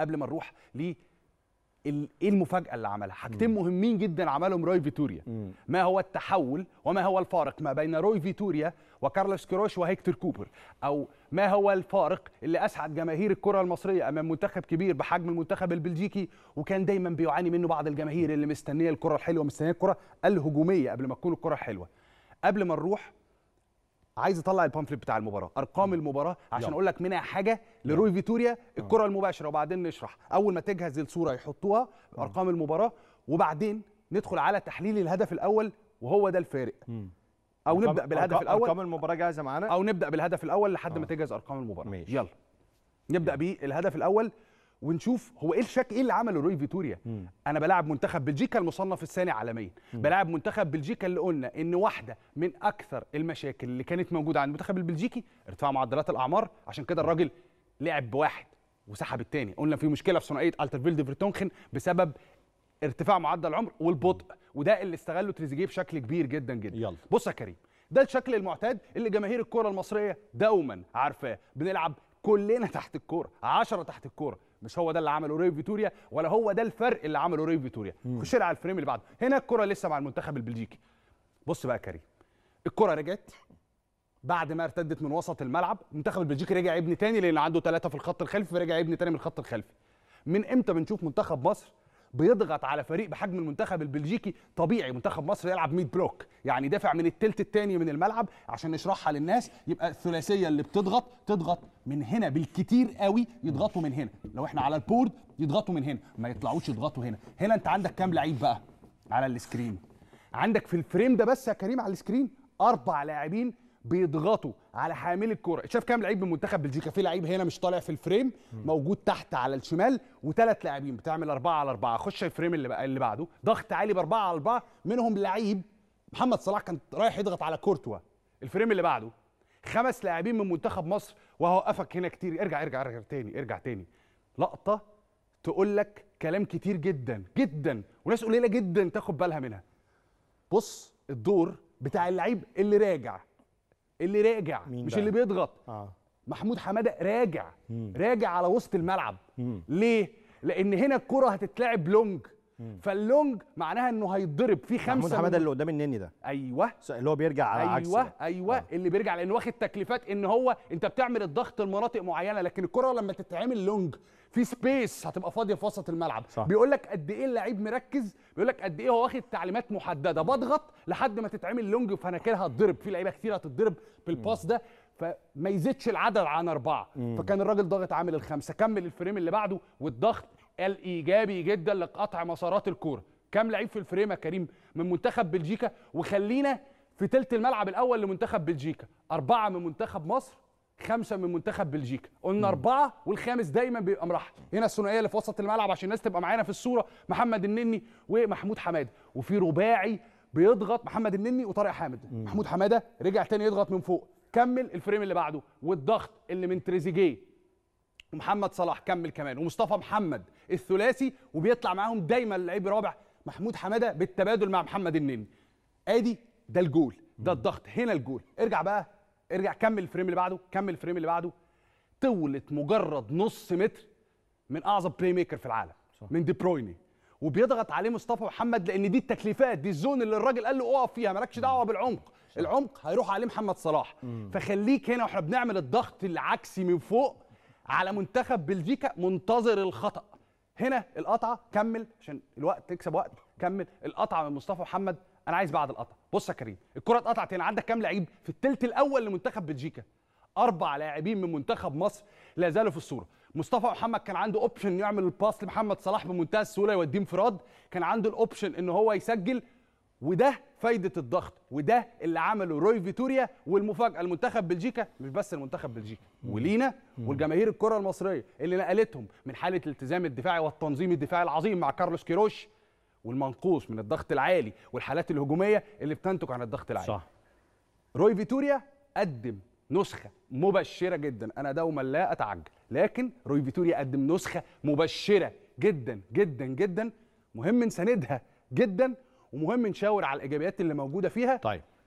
قبل ما نروح ل ايه المفاجاه اللي عملها حاجتين مهمين جدا عملهم روي فيتوريا ما هو التحول وما هو الفارق ما بين روي فيتوريا وكارلوس كروش وهيكتور كوبر او ما هو الفارق اللي اسعد جماهير الكره المصريه امام منتخب كبير بحجم المنتخب البلجيكي وكان دايما بيعاني منه بعض الجماهير اللي مستنيه الكره الحلوه مستنيه الكره الهجوميه قبل ما تكون الكره حلوه قبل ما نروح عايز اطلع البامفلت بتاع المباراه ارقام المباراه عشان اقول لك منها حاجه لروي فيتوريا آه. الكره المباشره وبعدين نشرح اول ما تجهز الصوره يحطوها آه. ارقام المباراه وبعدين ندخل على تحليل الهدف الاول وهو ده الفارق او نبدا بالهدف الاول ارقام المباراه جاهزه معانا او نبدا بالهدف الاول لحد ما آه. تجهز ارقام المباراه ماشي. يلا نبدا بالهدف الاول ونشوف هو ايه الشك ايه اللي عمله روي فيتوريا مم. انا بلاعب منتخب بلجيكا المصنف الثاني عالميا بلاعب منتخب بلجيكا اللي قلنا ان واحده من اكثر المشاكل اللي كانت موجوده عند المنتخب البلجيكي ارتفاع معدلات الاعمار عشان كده الراجل لعب بواحد وسحب الثاني قلنا في مشكله في ثنائيه الترفيلد فيرتونخن بسبب ارتفاع معدل العمر والبطء وده اللي استغله تريزيجيه بشكل كبير جدا جدا يلا. بص يا كريم ده الشكل المعتاد اللي جماهير الكره المصريه دوما عارفاه بنلعب كلنا تحت الكوره 10 تحت الكوره مش هو ده اللي عمله ريف فيتوريا ولا هو ده الفرق اللي عمله ريف فيتوريا خش على الفريم اللي بعده هنا الكره لسه مع المنتخب البلجيكي بص بقى كريم الكره رجعت بعد ما ارتدت من وسط الملعب المنتخب البلجيكي رجع ابن تاني لان عنده ثلاثه في الخط الخلفي فرجع ابن تاني من الخط الخلفي من امتى بنشوف منتخب مصر بيضغط على فريق بحجم المنتخب البلجيكي طبيعي منتخب مصر يلعب ميد بلوك يعني دافع من التلت الثاني من الملعب عشان نشرحها للناس يبقى الثلاثيه اللي بتضغط تضغط من هنا بالكتير قوي يضغطوا من هنا لو احنا على البورد يضغطوا من هنا ما يطلعوش يضغطوا هنا هنا انت عندك كام لعيب بقى على السكرين عندك في الفريم ده بس يا كريم على السكرين اربع لاعبين بيضغطوا على حامل الكره شاف كام لعيب من منتخب بلجيكا في لعيب هنا مش طالع في الفريم موجود تحت على الشمال وثلاث لاعبين بتعمل أربعة على أربعة خش الفريم اللي بقى اللي بعده ضغط عالي بأربعة على أربعة منهم لعيب محمد صلاح كان رايح يضغط على كورتوا الفريم اللي بعده خمس لاعبين من منتخب مصر وهوقفك هنا كتير ارجع ارجع ارجع تاني ارجع تاني لقطه تقول لك كلام كتير جدا جدا وناس قليله جدا تاخد بالها منها بص الدور بتاع اللعيب اللي راجع اللي راجع مين مش اللي بيضغط آه. محمود حماده راجع مم. راجع على وسط الملعب مم. ليه لان هنا الكره هتتلعب لونج فاللونج معناها انه هيتضرب في خمسه محمود حماده اللي قدام النني ده ايوه اللي هو بيرجع على أيوة عكس ايوه ايوه آه. اللي بيرجع لانه واخد تكليفات ان هو انت بتعمل الضغط لمناطق معينه لكن الكره لما تتعمل لونج في سبيس هتبقى فاضيه في وسط الملعب صح. بيقول لك قد ايه اللعيب مركز بيقول لك قد ايه هو واخد تعليمات محدده بضغط لحد ما تتعمل لونج كده هتضرب في لعيبه كتير هتتضرب بالباس ده فما يزيدش العدد عن اربعه مم. فكان الراجل ضاغط عامل الخمسه كمل الفريم اللي بعده والضغط الايجابي جدا لقطع مسارات الكوره كام لعيب في الفريم يا كريم من منتخب بلجيكا وخلينا في ثلث الملعب الاول لمنتخب بلجيكا اربعه من منتخب مصر خمسه من منتخب بلجيكا قلنا اربعه والخامس دايما بيبقى مرحل هنا الثنائيه اللي في وسط الملعب عشان الناس تبقى معانا في الصوره محمد النني ومحمود حماده وفي رباعي بيضغط محمد النني وطارق حامد مم. محمود حماده رجع تاني يضغط من فوق كمل الفريم اللي بعده والضغط اللي من تريزيجيه ومحمد صلاح كمل كمان ومصطفى محمد الثلاثي وبيطلع معاهم دايما لعيب رابع محمود حماده بالتبادل مع محمد النني ادي ده الجول ده الضغط هنا الجول ارجع بقى ارجع كمل الفريم اللي بعده كمل الفريم اللي بعده طولت مجرد نص متر من اعظم بلاي ميكر في العالم صح. من دي برويني وبيضغط عليه مصطفى محمد لان دي التكليفات دي الزون اللي الراجل قال له اقف فيها مالكش دعوه بالعمق صح. العمق هيروح عليه محمد صلاح مم. فخليك هنا واحنا بنعمل الضغط العكسي من فوق على منتخب بلجيكا منتظر الخطا هنا القطعه كمل عشان الوقت تكسب وقت كمل القطعه من مصطفى محمد انا عايز بعد القطع بص يا كريم الكره اتقطعت هنا عندك كام لعيب في الثلث الاول لمنتخب بلجيكا اربع لاعبين من منتخب مصر لا زالوا في الصوره مصطفى محمد كان عنده اوبشن يعمل الباس لمحمد صلاح بمنتهى السهوله يوديه انفراد كان عنده الاوبشن ان هو يسجل وده فايده الضغط وده اللي عمله روي فيتوريا والمفاجاه المنتخب بلجيكا مش بس المنتخب بلجيكا ولينا والجماهير الكره المصريه اللي نقلتهم من حاله الالتزام الدفاعي والتنظيم الدفاعي العظيم مع كارلوس كيروش والمنقوص من الضغط العالي والحالات الهجوميه اللي بتنتج عن الضغط العالي صح روي فيتوريا قدم نسخه مبشره جدا انا دوما لا اتعجل لكن روي فيتوريا قدم نسخه مبشره جدا جدا جدا مهم نساندها جدا ومهم نشاور على الايجابيات اللي موجوده فيها طيب